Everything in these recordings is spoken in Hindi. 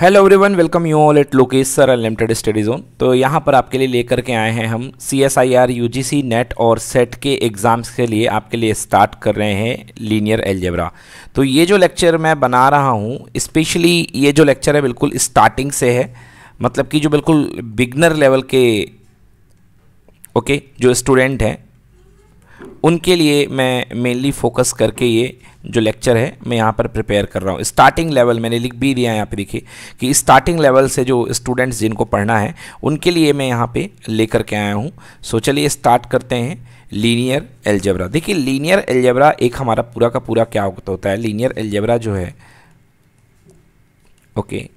Hello everyone welcome you all at Lokesh sir unlimited study zone तो यहाँ पर आपके लिए लेकर के आए हैं हम C S I R U G C NET और सेट के एग्ज़ाम्स के लिए आपके लिए स्टार्ट कर रहे हैं लीनियर एलजेब्रा तो ये जो लेक्चर मैं बना रहा हूँ स्पेशली ये जो लेक्चर है बिल्कुल स्टार्टिंग से है मतलब कि जो बिल्कुल बिगनर लेवल के ओके okay, जो स्टूडेंट हैं उनके लिए मैं मेनली फोकस करके ये जो लेक्चर है मैं यहाँ पर प्रिपेयर कर रहा हूँ स्टार्टिंग लेवल मैंने लिख भी दिया यहाँ पे देखिए कि स्टार्टिंग लेवल से जो स्टूडेंट्स जिनको पढ़ना है उनके लिए मैं यहाँ पे लेकर के आया हूँ सो चलिए स्टार्ट करते हैं लीनियर एल्जबरा देखिए लीनियर एल्जबरा एक हमारा पूरा का पूरा क्या होता है लीनियर एल्जबरा जो है ओके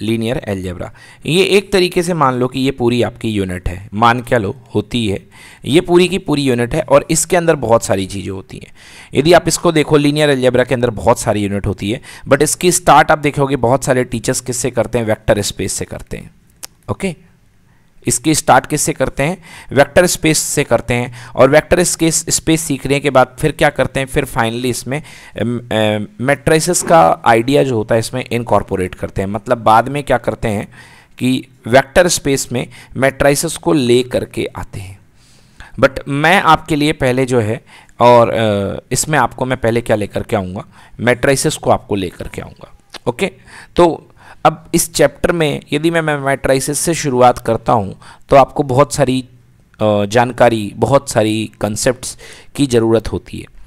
लीनियर एलजेब्रा ये एक तरीके से मान लो कि ये पूरी आपकी यूनिट है मान क्या लो होती है ये पूरी की पूरी यूनिट है और इसके अंदर बहुत सारी चीज़ें होती हैं यदि आप इसको देखो लीनियर एलजेब्रा के अंदर बहुत सारी यूनिट होती है बट इसकी स्टार्ट आप देखोगे बहुत सारे टीचर्स किससे करते हैं वैक्टर स्पेस से करते हैं ओके okay? इसकी स्टार्ट किससे करते हैं वेक्टर स्पेस से करते हैं और वेक्टर स्पेस स्पेस सीखने के बाद फिर क्या करते हैं फिर फाइनली इसमें मेट्राइसिस का आइडिया जो होता है इसमें इनकॉर्पोरेट करते हैं मतलब बाद में क्या करते हैं कि वेक्टर स्पेस में मेट्राइसिस को ले करके आते हैं बट मैं आपके लिए पहले जो है और इसमें आपको मैं पहले क्या लेकर के आऊँगा मेट्राइसिस को आपको लेकर के आऊँगा ओके तो अब इस चैप्टर में यदि मैं मैट्राइसिस से शुरुआत करता हूँ तो आपको बहुत सारी जानकारी बहुत सारी कंसेप्ट्स की ज़रूरत होती है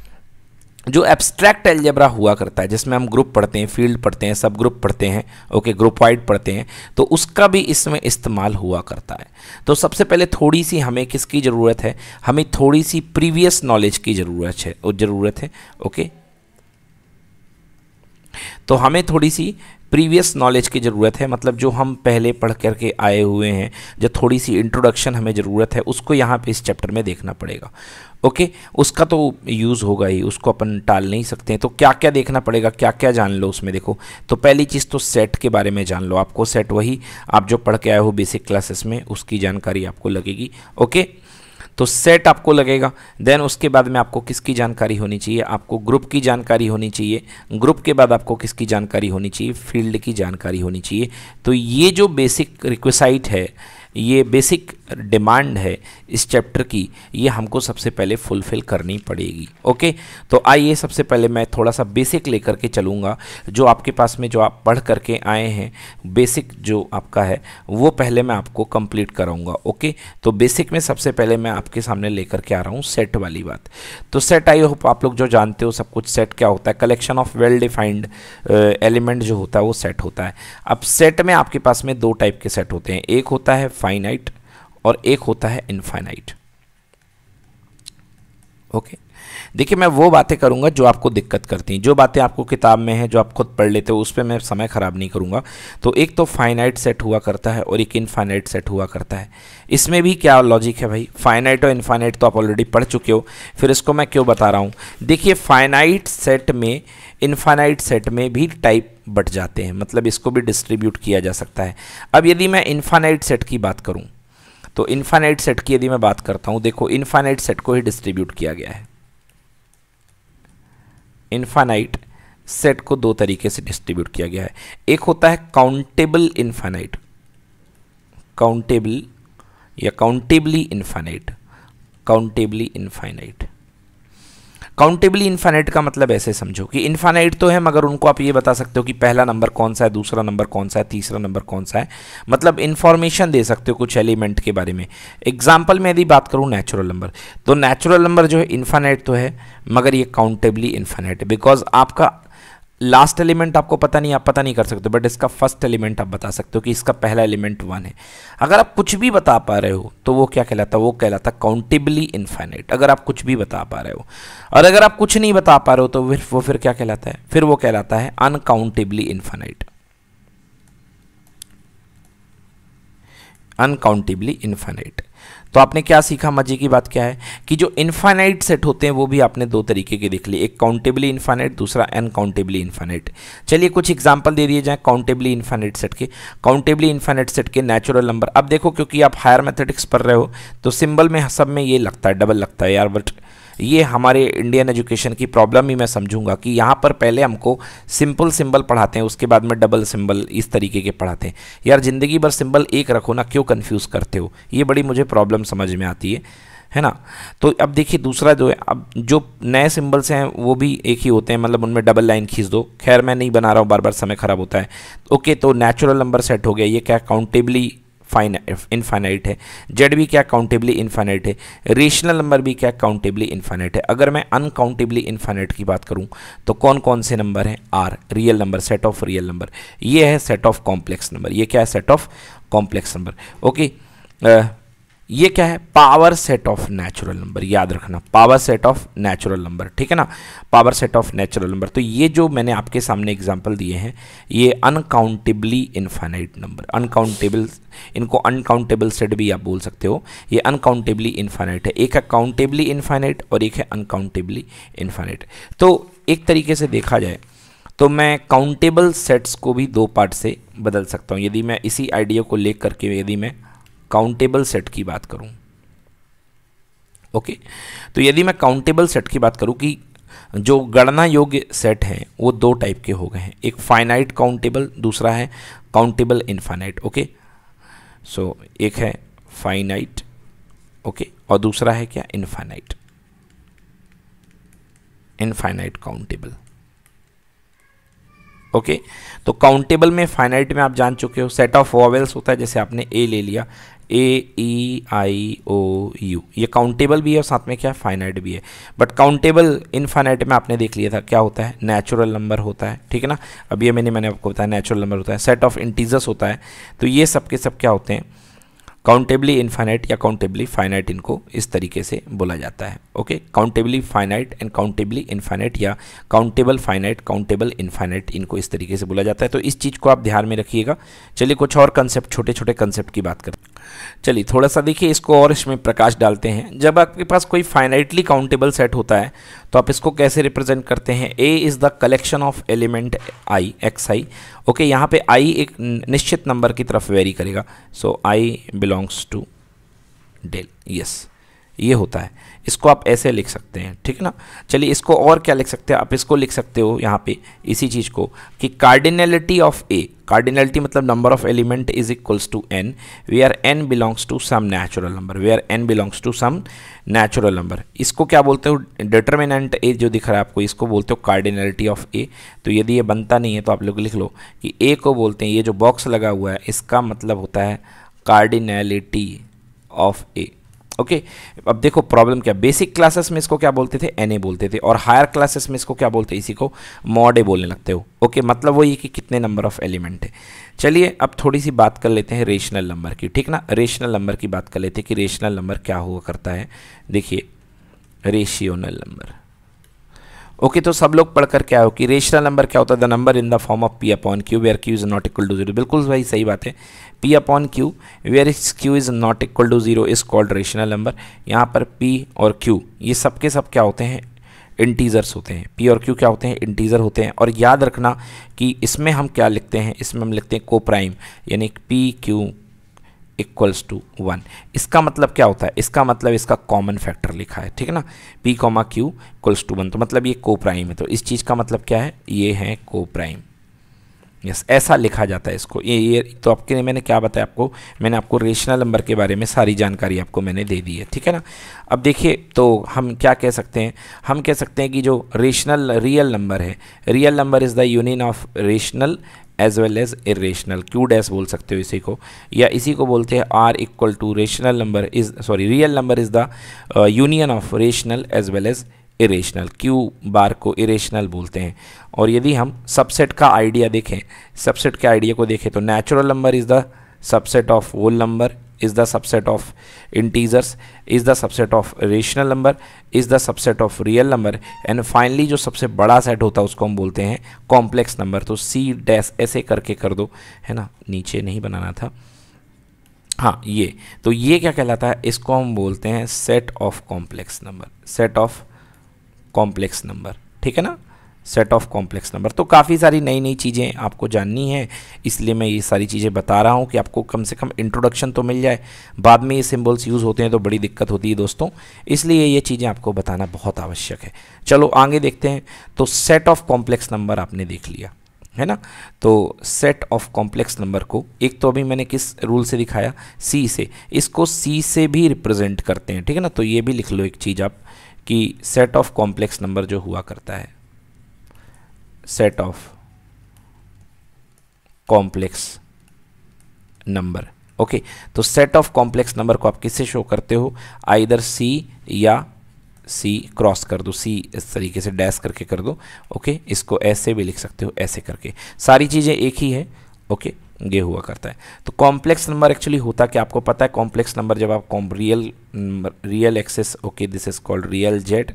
जो एब्स्ट्रैक्ट एल्जेब्रा हुआ करता है जिसमें हम ग्रुप पढ़ते हैं फील्ड पढ़ते हैं सब ग्रुप पढ़ते हैं ओके ग्रुप वाइड पढ़ते हैं तो उसका भी इसमें इस्तेमाल हुआ करता है तो सबसे पहले थोड़ी सी हमें किसकी ज़रूरत है हमें थोड़ी सी प्रीवियस नॉलेज की ज़रूरत है ज़रूरत है ओके तो हमें थोड़ी सी प्रीवियस नॉलेज की ज़रूरत है मतलब जो हम पहले पढ़ करके आए हुए हैं जो थोड़ी सी इंट्रोडक्शन हमें ज़रूरत है उसको यहाँ पे इस चैप्टर में देखना पड़ेगा ओके उसका तो यूज़ होगा ही उसको अपन टाल नहीं सकते हैं तो क्या क्या देखना पड़ेगा क्या क्या जान लो उसमें देखो तो पहली चीज़ तो सेट के बारे में जान लो आपको सेट वही आप जो पढ़ के आए हो बेसिक क्लासेस में उसकी जानकारी आपको लगेगी ओके तो सेट आपको लगेगा देन उसके बाद में आपको किसकी जानकारी होनी चाहिए आपको ग्रुप की जानकारी होनी चाहिए ग्रुप के बाद आपको किसकी जानकारी होनी चाहिए फील्ड की जानकारी होनी चाहिए तो ये जो बेसिक रिक्वेसाइट है ये बेसिक डिमांड है इस चैप्टर की ये हमको सबसे पहले फुलफ़िल करनी पड़ेगी ओके तो आइए सबसे पहले मैं थोड़ा सा बेसिक लेकर के चलूँगा जो आपके पास में जो आप पढ़ करके आए हैं बेसिक जो आपका है वो पहले मैं आपको कंप्लीट कराऊँगा ओके तो बेसिक में सबसे पहले मैं आपके सामने लेकर के आ रहा हूँ सेट वाली बात तो सेट आई होप आप लोग जो जानते हो सब कुछ सेट क्या होता है collection of well defined element जो होता है वो सेट होता है अब सेट में आपके पास में दो टाइप के सेट होते हैं एक होता है फाइनाइट और एक होता है इनफाइनाइट ओके okay. देखिए मैं वो बातें करूँगा जो आपको दिक्कत करती हैं जो बातें आपको किताब में हैं जो आप खुद पढ़ लेते हो उस पर मैं समय ख़राब नहीं करूँगा तो एक तो फाइनाइट सेट हुआ करता है और एक इनफाइनाइट सेट हुआ करता है इसमें भी क्या लॉजिक है भाई फाइनाइट और इनफाइनाइट तो आप ऑलरेडी पढ़ चुके हो फिर इसको मैं क्यों बता रहा हूँ देखिए फाइनाइट सेट में इनफाइनाइट सेट में भी टाइप बट जाते हैं मतलब इसको भी डिस्ट्रीब्यूट किया जा सकता है अब यदि मैं इनफाइनाइट सेट की बात करूँ तो इनफाइनाइट सेट की यदि मैं बात करता हूँ देखो इनफाइनाइट सेट को ही डिस्ट्रीब्यूट किया गया है इन्फानाइट सेट को दो तरीके से डिस्ट्रीब्यूट किया गया है एक होता है काउंटेबल इन्फानाइट काउंटेबल या countably infinite countably infinite countably infinite का मतलब ऐसे समझो कि इन्फानाइट तो है मगर उनको आप ये बता सकते हो कि पहला नंबर कौन सा है दूसरा नंबर कौन सा है तीसरा नंबर कौन सा है मतलब इन्फॉर्मेशन दे सकते हो कुछ एलिमेंट के बारे में एग्जाम्पल में यदि बात करूँ नेचुरल नंबर तो नेचुरल नंबर जो है इन्फानाइट तो है मगर ये काउंटेबली है बिकॉज आपका लास्ट एलिमेंट आपको पता नहीं आप पता नहीं कर सकते बट इसका फर्स्ट एलिमेंट आप बता सकते हो कि इसका पहला एलिमेंट वन है अगर आप कुछ भी बता पा रहे हो तो वो क्या कहलाता है वो कहलाता है काउंटेबली इन्फाइनाइट अगर आप कुछ भी बता पा रहे हो और अगर आप कुछ नहीं बता पा रहे हो तो फिर वो फिर क्या कहलाता है फिर वो कहलाता है अनकाउंटेबली इन्फाइनाइट अनकाउंटेबली इन्फाइनाइट तो आपने क्या सीखा मजे की बात क्या है कि जो इन्फाइनाइट सेट होते हैं वो भी आपने दो तरीके के देख लिए एक काउंटेबली इन्फाइनाइट दूसरा अनकाउंटेबली इन्फाइनाइट चलिए कुछ एग्जाम्पल दे दिए जाए काउंटेबली इन्फाइनाइट सेट के काउंटेबली इन्फाइनाइट सेट के नेचुरल नंबर अब देखो क्योंकि आप हायर मैथेटिक्स पढ़ रहे हो तो सिंबल में सब में ये लगता है डबल लगता है यार बट ये हमारे इंडियन एजुकेशन की प्रॉब्लम ही मैं समझूंगा कि यहाँ पर पहले हमको सिंपल सिंबल पढ़ाते हैं उसके बाद में डबल सिंबल इस तरीके के पढ़ाते हैं यार ज़िंदगी भर सिंबल एक रखो ना क्यों कन्फ्यूज़ करते हो ये बड़ी मुझे प्रॉब्लम समझ में आती है है ना तो अब देखिए दूसरा जो है अब जो नए सिंबल्स हैं वो भी एक ही होते हैं मतलब उनमें डबल लाइन खींच दो खैर मैं नहीं बना रहा हूँ बार बार समय ख़राब होता है ओके तो नेचुरल नंबर सेट हो गया ये क्या काउंटेबली फाइन इनफाइनाइट है जेड भी क्या काउंटेबली इनफाइनाइट है रेशनल नंबर भी क्या काउंटेबली इनफाइनाइट है अगर मैं अनकाउंटेबली इनफाइनाइट की बात करूँ तो कौन कौन से नंबर हैं R real number set of real number ये है सेट ऑफ कॉम्प्लेक्स नंबर ये क्या है set of complex number okay ये क्या है power set of natural number याद रखना power set of natural number ठीक है ना power set of natural number तो ये जो मैंने आपके सामने एग्जांपल दिए हैं ये अनकाउंटेबली इनफाइनाइट नंबर अनकाउंटेबल इनको अनकाउंटेबल सेट भी आप बोल सकते हो ये अनकाउंटेबली इनफाइनाइट है एक है काउंटेबली इन्फाइनाइट और एक है अनकाउंटेबली इन्फाइनाइट तो एक तरीके से देखा जाए तो मैं काउंटेबल सेट्स को भी दो पार्ट से बदल सकता हूँ यदि मैं इसी आइडिया को ले करके यदि मैं काउंटेबल सेट की बात करूं ओके तो यदि मैं काउंटेबल सेट की बात करूं कि जो गणना योग्य सेट हैं वो दो टाइप के हो गए हैं एक फाइनाइट काउंटेबल दूसरा है काउंटेबल इनफाइनाइट ओके सो एक है फाइनाइट ओके okay? और दूसरा है क्या इनफाइनाइट इनफाइनाइट काउंटेबल ओके तो काउंटेबल में फाइनाइट में आप जान चुके हो सेट ऑफ वॉवेल्स होता है जैसे आपने ए ले लिया ए ई आई ओ यू ये काउंटेबल भी है और साथ में क्या है फाइनाइट भी है बट काउंटेबल इनफाइनाइट में आपने देख लिया था क्या होता है नेचुरल नंबर होता है ठीक है ना अभी ये मैंने मैंने आपको बताया नेचुरल नंबर होता है सेट ऑफ इंटीजर्स होता है तो ये सब के सब क्या होते हैं काउंटेबली इनफाइनाइट या काउंटेबली फाइनाइट इनको इस तरीके से बोला जाता है okay countably finite and countably infinite या काउंटेबल फाइनाइट काउंटेबल इनफाइनाइट इनको इस तरीके से बोला जाता है तो इस चीज़ को आप ध्यान में रखिएगा चलिए कुछ और कंसेप्ट छोटे छोटे कंसेप्ट की बात करते चलिए थोड़ा सा देखिए इसको और इसमें प्रकाश डालते हैं जब आपके पास कोई फाइनाइटली काउंटेबल सेट होता है तो आप इसको कैसे रिप्रेजेंट करते हैं A is the collection of element I X I okay यहाँ पे आई एक निश्चित नंबर की तरफ वेरी करेगा so I belong belongs to del yes ये होता है इसको आप ऐसे लिख सकते हैं ठीक है ना चलिए इसको और क्या लिख सकते हैं आप इसको लिख सकते हो यहाँ पे इसी चीज़ को कि कार्डिनेलिटी ऑफ ए कार्डिनेलिटी मतलब number of element is equals to N where N belongs to some natural number where N belongs to some natural number इसको क्या बोलते हो डिटर्मिनेंट ए जो दिख रहा है आपको इसको बोलते हो कार्डिनेलिटी ऑफ ए तो यदि ये बनता नहीं है तो आप लोग लिख लो कि ए को बोलते हैं ये जो बॉक्स लगा हुआ है इसका मतलब होता है cardinality of A okay okay, अब देखो प्रॉब्लम क्या बेसिक क्लासेस में इसको क्या बोलते थे एन ए बोलते थे और हायर क्लासेस में इसको क्या बोलते इसी को मॉड ए बोलने लगते हो ओके okay, मतलब वो ये कि कितने नंबर ऑफ एलिमेंट है चलिए अब थोड़ी सी बात कर लेते हैं रेशनल नंबर की ठीक ना रेशनल नंबर की बात कर लेते हैं कि रेशनल नंबर क्या हुआ करता है देखिए रेशियोनल नंबर ओके तो सब लोग पढ़ कर क्या हो कि रेशनल नंबर क्या होता है the number in the form of P upon Q where Q is not equal to zero बिल्कुल भाई सही बात है P upon Q where is Q is not equal to zero is called rational number यहाँ पर पी और क्यू ये सब के सब क्या होते हैं इंटीज़र्स होते हैं पी और क्यू क्या होते हैं इंटीज़र होते हैं और याद रखना कि इसमें हम क्या लिखते हैं इसमें हम लिखते हैं को प्राइम यानी P Q equals to one इसका मतलब क्या होता है इसका मतलब इसका कॉमन फैक्टर लिखा है ठीक है ना P comma Q equals to one तो मतलब ये को प्राइम है तो इस चीज़ का मतलब क्या है ये है को प्राइम यस ऐसा लिखा जाता है इसको ये ये तो आपके लिए मैंने क्या बताया आपको मैंने आपको रेशनल नंबर के बारे में सारी जानकारी आपको मैंने दे दी है ठीक है ना अब देखिए तो हम क्या कह सकते हैं हम कह सकते हैं कि जो रेशनल रियल नंबर है real number is the union of rational as well as irrational Q dash बोल सकते हो इसी को या इसी को बोलते हैं R equal to rational number is sorry real number is the union of rational as well as irrational Q bar को इरेशनल बोलते हैं और यदि हम सबसेट का आइडिया देखें सबसेट के आइडिया को देखें तो natural number is the subset of whole number is the subset of integers is the subset of rational number is the subset of real number and finally जो सबसे बड़ा सेट होता है उसको हम बोलते हैं कॉम्प्लेक्स नंबर तो सी डैस ऐसे करके कर दो है ना नीचे नहीं बनाना था हाँ ये तो ये क्या कहलाता है इसको हम बोलते हैं set of complex number set of complex number ठीक है ना सेट ऑफ कॉम्प्लेक्स नंबर तो काफ़ी सारी नई नई चीज़ें आपको जाननी है इसलिए मैं ये सारी चीज़ें बता रहा हूँ कि आपको कम से कम इंट्रोडक्शन तो मिल जाए बाद में ये सिम्बल्स यूज़ होते हैं तो बड़ी दिक्कत होती है दोस्तों इसलिए ये चीज़ें आपको बताना बहुत आवश्यक है चलो आगे देखते हैं तो सेट ऑफ कॉम्प्लेक्स नंबर आपने देख लिया है ना तो सेट ऑफ कॉम्प्लेक्स नंबर को एक तो अभी मैंने किस रूल से दिखाया सी से इसको सी से भी रिप्रेजेंट करते हैं ठीक है ना तो ये भी लिख लो एक चीज़ आप कि सेट ऑफ कॉम्प्लेक्स नंबर जो हुआ करता है set of complex number okay तो सेट ऑफ कॉम्प्लेक्स नंबर को आप किससे शो करते हो आइदर सी या सी क्रॉस कर दो सी इस तरीके से डैश करके कर दो ओके okay, इसको ऐसे भी लिख सकते हो ऐसे करके सारी चीज़ें एक ही है ओके okay, ये हुआ करता है तो कॉम्प्लेक्स नंबर एक्चुअली होता कि आपको पता है कॉम्प्लेक्स नंबर जब आप com real real axis okay this is called real Z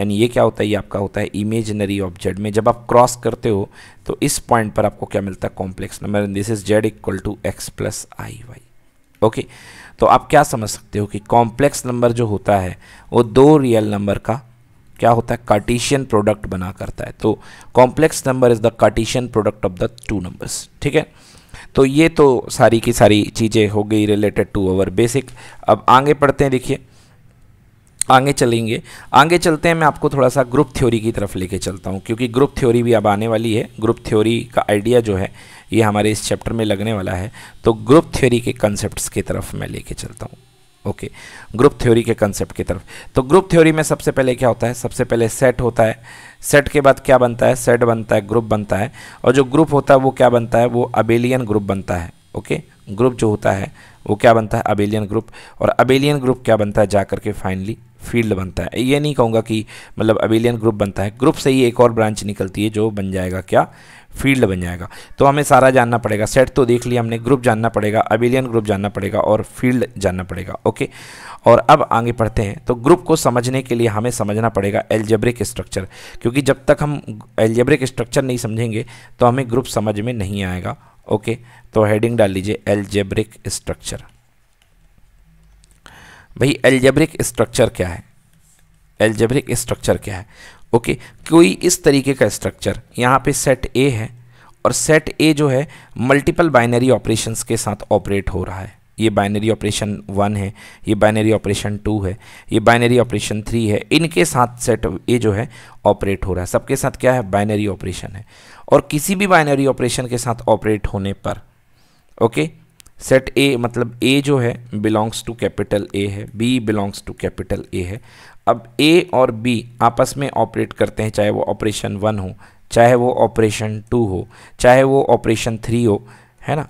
and ये क्या होता है ये आपका होता है इमेजनरी ऑब्जेक्ट में जब आप क्रॉस करते हो तो इस पॉइंट पर आपको क्या मिलता है complex number this is Z equal to X plus I Y okay तो आप क्या समझ सकते हो कि कॉम्प्लेक्स नंबर जो होता है वो दो रियल नंबर का क्या होता है कार्टिशियन प्रोडक्ट बना करता है तो complex number is the Cartesian product of the two numbers ठीक है तो ये तो सारी की सारी चीज़ें हो गई रिलेटेड टू अवर बेसिक अब आगे पढ़ते हैं देखिए आगे चलेंगे आगे चलते हैं मैं आपको थोड़ा सा ग्रुप थ्योरी की तरफ लेके चलता हूँ क्योंकि ग्रुप थ्योरी भी अब आने वाली है ग्रुप थ्योरी का आइडिया जो है ये हमारे इस चैप्टर में लगने वाला है तो ग्रुप थ्योरी के कंसेप्ट की तरफ मैं लेके चलता हूँ ओके ग्रुप थ्योरी के कंसेप्ट की तरफ तो ग्रुप थ्योरी में सबसे पहले क्या होता है सबसे पहले सेट होता है सेट के बाद क्या बनता है सेट बनता है ग्रुप बनता है और जो ग्रुप होता है वो क्या बनता है वो अबेलियन ग्रुप बनता है ओके ग्रुप जो होता है वो क्या बनता है अबेलियन ग्रुप और अबेलियन ग्रुप क्या बनता है जा के फाइनली फील्ड बनता है ये नहीं कहूँगा कि मतलब अबेलियन ग्रुप बनता है ग्रुप से ही एक और ब्रांच निकलती है जो बन जाएगा क्या फील्ड बन जाएगा तो हमें सारा जानना पड़ेगा सेट तो देख लिया हमने ग्रुप जानना पड़ेगा अबेलियन ग्रुप जानना पड़ेगा और फील्ड जानना पड़ेगा ओके और अब आगे पढ़ते हैं तो ग्रुप को समझने के लिए हमें समझना पड़ेगा एल्जेब्रिक स्ट्रक्चर क्योंकि जब तक हम एल्जेब्रिक स्ट्रक्चर नहीं समझेंगे तो हमें ग्रुप समझ में नहीं आएगा ओके तो हेडिंग डाल लीजिए एल्जेब्रिक स्ट्रक्चर भाई एल्जेब्रिक स्ट्रक्चर क्या है एल्जेब्रिक स्ट्रक्चर क्या है ओके कोई इस तरीके का स्ट्रक्चर यहाँ पे सेट ए है और सेट ए जो है मल्टीपल बाइनरी ऑपरेशंस के साथ ऑपरेट हो रहा है ये बाइनरी ऑपरेशन वन है ये बाइनरी ऑपरेशन टू है ये बाइनरी ऑपरेशन थ्री है इनके साथ सेट ए जो है ऑपरेट हो रहा है सबके साथ क्या है बाइनरी ऑपरेशन है और किसी भी बाइनरी ऑपरेशन के साथ ऑपरेट होने पर ओके सेट ए मतलब ए जो है बिलोंग्स टू कैपिटल ए है B belongs to capital A है अब ए और बी आपस में ऑपरेट करते हैं चाहे वो ऑपरेशन वन हो चाहे वो ऑपरेशन टू हो चाहे वो ऑपरेशन थ्री हो है ना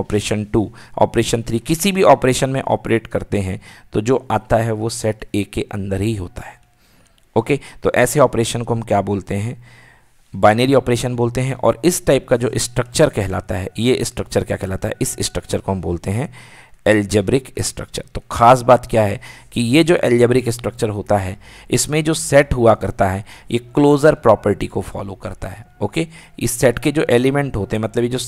ऑपरेशन टू ऑपरेशन थ्री किसी भी ऑपरेशन में ऑपरेट करते हैं तो जो आता है वो सेट ए के अंदर ही होता है ओके तो ऐसे ऑपरेशन को हम क्या बोलते हैं बाइनरी ऑपरेशन बोलते हैं और इस टाइप का जो स्ट्रक्चर कहलाता है ये स्ट्रक्चर क्या कहलाता है इस स्ट्रक्चर को हम बोलते हैं एल्जेब्रिक स्ट्रक्चर तो ख़ास बात क्या है कि ये जो एल्जेब्रिक स्ट्रक्चर होता है इसमें जो सेट हुआ करता है ये क्लोज़र प्रॉपर्टी को फॉलो करता है ओके इस सेट के जो एलिमेंट होते हैं मतलब ये जो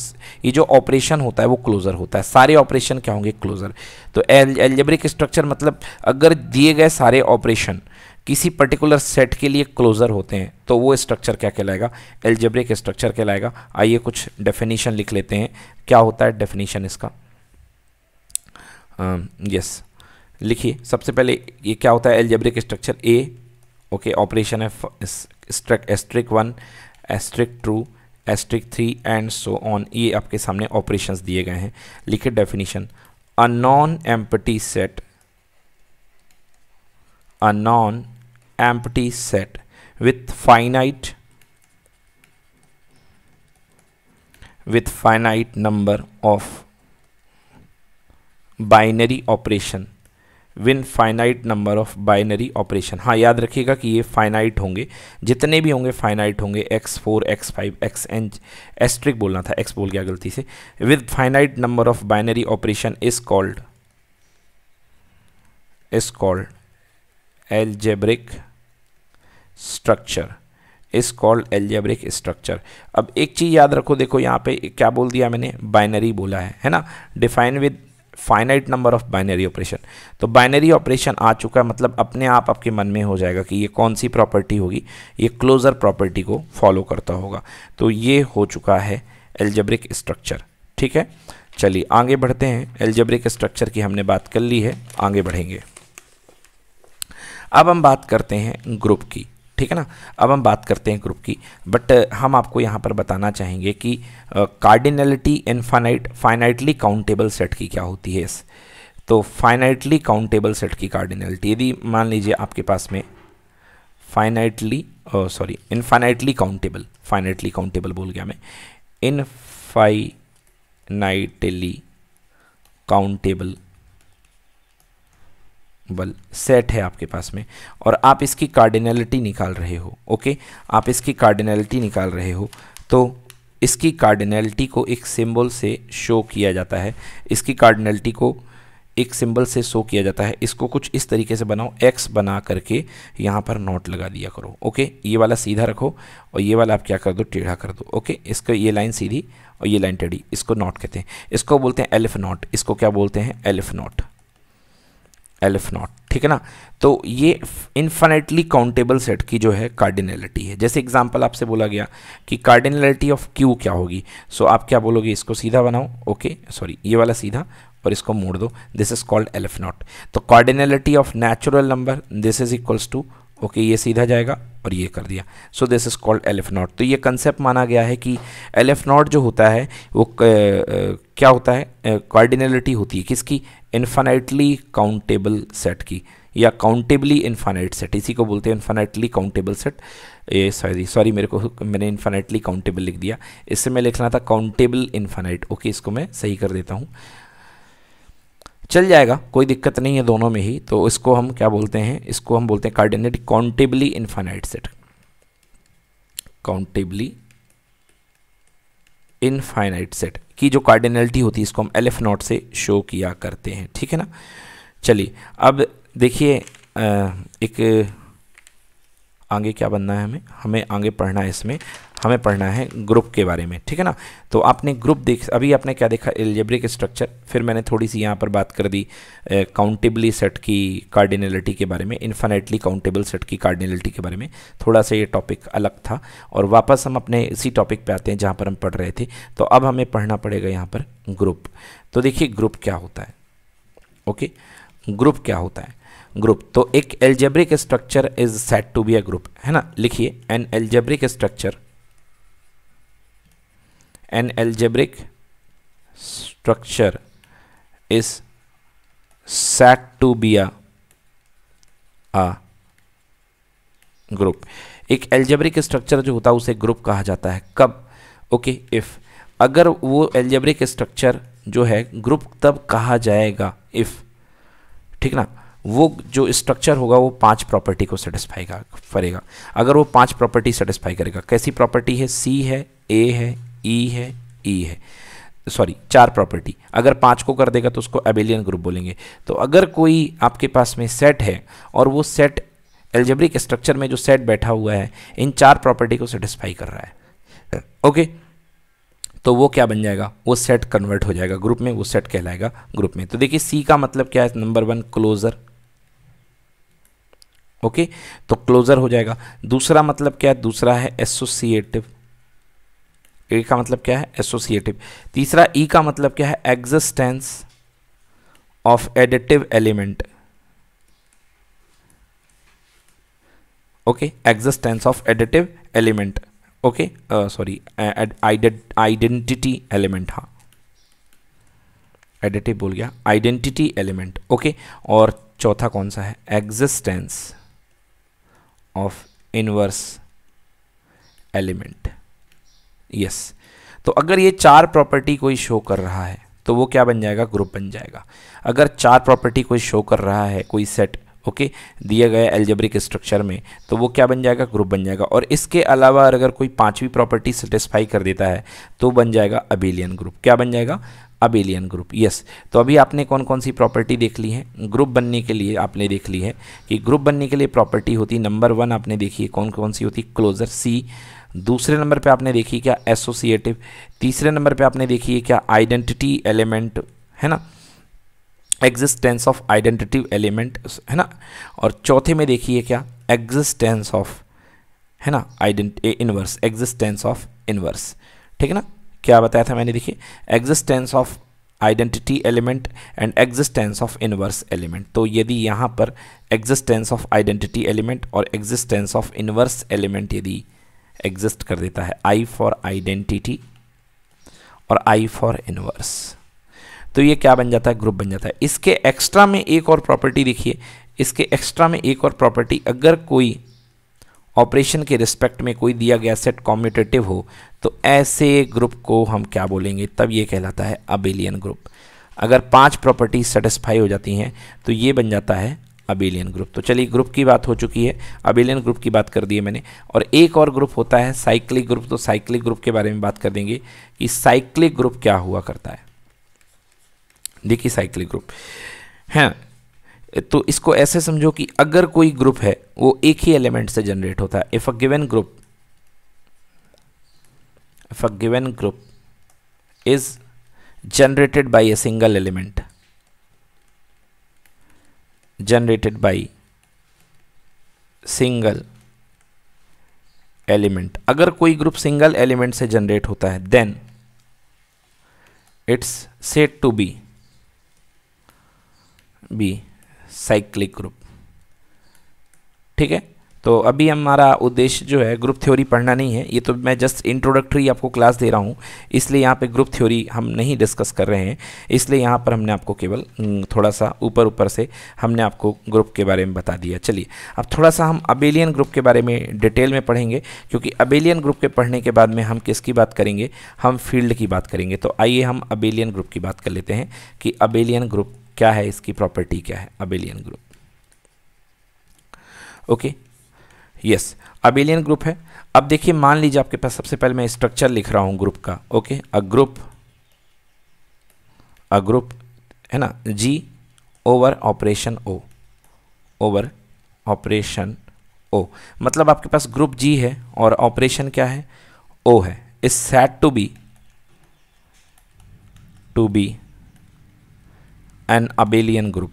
ये जो ऑपरेशन होता है वो क्लोज़र होता है सारे ऑपरेशन क्या होंगे क्लोज़र तो एल एल्जेब्रिक स्ट्रक्चर मतलब अगर दिए गए सारे ऑपरेशन किसी पर्टिकुलर सेट के लिए क्लोज़र होते हैं तो वो स्ट्रक्चर क्या कहलाएगा एल्जेब्रिक स्ट्रक्चर कहलाएगा आइए कुछ डेफिनेशन लिख लेते हैं क्या होता है डेफिनेशन इसका यस लिखिए सबसे पहले ये क्या होता है algebraic structure A okay operation है asterisk one asterisk two asterisk three and so on ये आपके सामने ऑपरेशन दिए गए हैं लिखिए definition a non empty set a non empty set with finite with finite number of binary operation with finite number of binary operation हाँ याद रखिएगा कि ये फाइनाइट होंगे जितने भी होंगे फाइनाइट होंगे X four X five X N asterisk बोलना था एक्स बोल गया गलती से with finite number of binary operation is called is called algebraic structure is called algebraic structure अब एक चीज़ याद रखो देखो यहाँ पे क्या बोल दिया मैंने बाइनरी बोला है है ना define with finite number of binary operation तो बाइनरी ऑपरेशन आ चुका है मतलब अपने आप आपके मन में हो जाएगा कि ये कौन सी प्रॉपर्टी होगी ये क्लोज़र प्रॉपर्टी को फॉलो करता होगा तो ये हो चुका है एल्जेब्रिक स्ट्रक्चर ठीक है चलिए आगे बढ़ते हैं एल्जेब्रिक स्ट्रक्चर की हमने बात कर ली है आगे बढ़ेंगे अब हम बात करते हैं ग्रुप की ठीक है ना अब हम बात करते हैं ग्रुप की बट uh, हम आपको यहाँ पर बताना चाहेंगे कि cardinality infinite finitely countable set की क्या होती है इस तो फाइनाइटली काउंटेबल सेट की कार्डिनलिटी यदि मान लीजिए आपके पास में finitely sorry infinitely countable finitely countable बोल गया मैं इनफाइनाइटली काउंटेबल बल सेट है आपके पास में और आप इसकी कार्डिनलिटी निकाल रहे हो ओके आप इसकी कार्डिनलिटी निकाल रहे हो तो इसकी कार्डिनलिटी को एक सिंबल से शो किया जाता है इसकी कार्डिनलिटी को एक सिंबल से शो किया जाता है इसको कुछ इस तरीके से बनाओ एक्स बना करके यहाँ पर नोट लगा दिया करो ओके ये वाला सीधा रखो और ये वाला आप क्या कर दो टेढ़ा कर दो ओके इसको ये लाइन सीधी और ये लाइन टेढ़ी इसको नोट कहते हैं इसको बोलते हैं एल्फ नॉट इसको क्या बोलते हैं एल्फ नॉट एल्फ नॉट ठीक है ना तो ये इन्फाइनेटली काउंटेबल सेट की जो है कार्डिनेलिटी है जैसे एग्जांपल आपसे बोला गया कि कार्डिनेलिटी ऑफ क्यू क्या होगी सो so, आप क्या बोलोगे इसको सीधा बनाओ ओके सॉरी ये वाला सीधा और इसको मोड़ दो this is called aleph naught तो cardinality of natural number this is equals to okay ये सीधा जाएगा और ये कर दिया so this is called aleph naught तो ये कंसेप्ट माना गया है कि एलेफ नॉट जो होता है वो क्या होता है कॉर्डिनेलिटी होती है किसकी इन्फानाइटली काउंटेबल सेट की या काउंटेबली इन्फानाइट सेट इसी को बोलते हैं इन्फानाइटली काउंटेबल सेट ये सॉरी सॉरी मेरे को मैंने इन्फानाइटली काउंटेबल लिख दिया इससे मैं लिखना था काउंटेबल इन्फानाइट ओके इसको मैं सही कर देता हूँ चल जाएगा कोई दिक्कत नहीं है दोनों में ही तो इसको हम क्या बोलते हैं इसको हम बोलते हैं cardinate countably infinite set countably infinite set की जो कार्डिनेलिटी होती है इसको हम एल एफ नॉट से शो किया करते हैं ठीक है ना चलिए अब देखिए एक आगे क्या बनना है हमें हमें आगे पढ़ना है इसमें हमें पढ़ना है ग्रुप के बारे में ठीक है ना तो आपने ग्रुप देख अभी आपने क्या देखा एलजेब्रिक स्ट्रक्चर फिर मैंने थोड़ी सी यहाँ पर बात कर दी काउंटेबली सेट की कार्डिनलिटी के बारे में इन्फानेटली काउंटेबल सेट की कार्डिनलिटी के बारे में थोड़ा सा ये टॉपिक अलग था और वापस हम अपने इसी टॉपिक पर आते हैं जहाँ पर हम पढ़ रहे थे तो अब हमें पढ़ना पड़ेगा यहाँ पर ग्रुप तो देखिए ग्रुप क्या होता है ओके ग्रुप क्या होता है ग्रुप तो एक algebraic structure is set to be a group है ना लिखिए an algebraic structure an algebraic structure is said to be a a group एक एल्जेब्रिक स्ट्रक्चर जो होता है उसे ग्रुप कहा जाता है कब ओके इफ़ अगर वो एल्जेब्रिक स्ट्रक्चर जो है ग्रुप तब कहा जाएगा इफ़ ठीक ना वो जो स्ट्रक्चर होगा वो पांच प्रॉपर्टी को सेटिस्फाई करेगा अगर वो पांच प्रॉपर्टी सेटिस्फाई करेगा कैसी प्रॉपर्टी है सी है ए है ई e है ई e है सॉरी चार प्रॉपर्टी अगर पांच को कर देगा तो उसको एबेलियन ग्रुप बोलेंगे तो अगर कोई आपके पास में सेट है और वो सेट एल्जेब्रिक स्ट्रक्चर में जो सेट बैठा हुआ है इन चार प्रॉपर्टी को सेटिस्फाई कर रहा है ओके तो वो क्या बन जाएगा वो सेट कन्वर्ट हो जाएगा ग्रुप में वो सेट कहलाएगा ग्रुप में तो देखिए सी का मतलब क्या है नंबर वन क्लोजर ओके तो क्लोजर हो जाएगा दूसरा मतलब क्या है दूसरा है एसोसिएटिव ए का मतलब क्या है एसोसिएटिव तीसरा ई e का मतलब क्या है existence of additive element okay existence of additive element okay sorry identity element हाँ एडिटिव बोल गया आइडेंटिटी एलिमेंट ओके और चौथा कौन सा है existence of inverse element yes तो अगर ये चार प्रॉपर्टी कोई शो कर रहा है तो वो क्या बन जाएगा ग्रुप बन जाएगा अगर चार प्रॉपर्टी कोई शो कर रहा है कोई सेट ओके दिए गए एल्जेब्रिक स्ट्रक्चर में तो वो क्या बन जाएगा ग्रुप बन जाएगा और इसके अलावा अगर कोई पांचवी प्रॉपर्टी सेटिस्फाई कर देता है तो बन जाएगा अबेलियन ग्रुप क्या बन जाएगा अबेलियन ग्रुप यस तो अभी आपने कौन कौन सी प्रॉपर्टी देख ली है ग्रुप बनने के लिए आपने देख ली है कि ग्रुप बनने के लिए प्रॉपर्टी होती नंबर वन आपने देखी है कौन कौन सी होती क्लोजर सी दूसरे नंबर पे आपने देखी क्या एसोसिएटिव तीसरे नंबर पे आपने देखी है क्या आइडेंटिटी एलिमेंट है ना एग्जिस्टेंस ऑफ आइडेंटिटिव एलिमेंट है ना और चौथे में देखिए क्या एग्जिस्टेंस ऑफ है ना ident inverse existence of inverse ठीक है ना क्या बताया था मैंने देखिए existence of identity element and existence of inverse element तो यदि यहाँ पर एग्जिस्टेंस ऑफ आइडेंटिटी एलिमेंट और एग्जिस्टेंस ऑफ इनवर्स एलिमेंट यदि एग्जिस्ट कर देता है आई फॉर आइडेंटिटी और आई फॉर इनवर्स तो ये क्या बन जाता है ग्रुप बन जाता है इसके एक्स्ट्रा में एक और प्रॉपर्टी देखिए इसके एक्स्ट्रा में एक और प्रॉपर्टी अगर कोई ऑपरेशन के रिस्पेक्ट में कोई दिया गया सेट कॉम्यूटेटिव हो तो ऐसे ग्रुप को हम क्या बोलेंगे तब ये कहलाता है अबेलियन ग्रुप अगर पांच प्रॉपर्टी सेटिस्फाई हो जाती हैं तो ये बन जाता है अबेलियन ग्रुप तो चलिए ग्रुप की बात हो चुकी है अबेलियन ग्रुप की बात कर दी है मैंने और एक और ग्रुप होता है साइक्लिक ग्रुप तो साइक्लिक ग्रुप के बारे में बात कर देंगे कि साइक्लिक ग्रुप क्या हुआ करता है देखिए साइक्लिक ग्रुप है तो इसको ऐसे समझो कि अगर कोई ग्रुप है वो एक ही एलिमेंट से जनरेट होता है if a given group if a given group is generated by a single element generated by single element अगर कोई ग्रुप सिंगल एलिमेंट से जनरेट होता है then it's said to be be cyclic group ठीक है तो अभी हमारा उद्देश्य जो है ग्रुप थ्योरी पढ़ना नहीं है ये तो मैं जस्ट इंट्रोडक्टरी आपको क्लास दे रहा हूँ इसलिए यहाँ पे ग्रुप थ्योरी हम नहीं डिस्कस कर रहे हैं इसलिए यहाँ पर हमने आपको केवल थोड़ा सा ऊपर ऊपर से हमने आपको ग्रुप के बारे में बता दिया चलिए अब थोड़ा सा हम अबेलियन ग्रुप के बारे में डिटेल में पढ़ेंगे क्योंकि अबेलियन ग्रुप के पढ़ने के बाद में हम किसकी बात करेंगे हम फील्ड की बात करेंगे तो आइए हम अबेलियन ग्रुप की बात कर लेते हैं कि अबेलियन ग्रुप क्या है इसकी प्रॉपर्टी क्या है Abelian group okay okay, yes Abelian group है अब देखिए मान लीजिए आपके पास सबसे पहले मैं स्ट्रक्चर लिख रहा हूँ ग्रुप का okay uh group uh group है ना G over operation O over operation O मतलब आपके पास ग्रुप जी है और ऑपरेशन क्या है ओ है is set to be to be an abelian group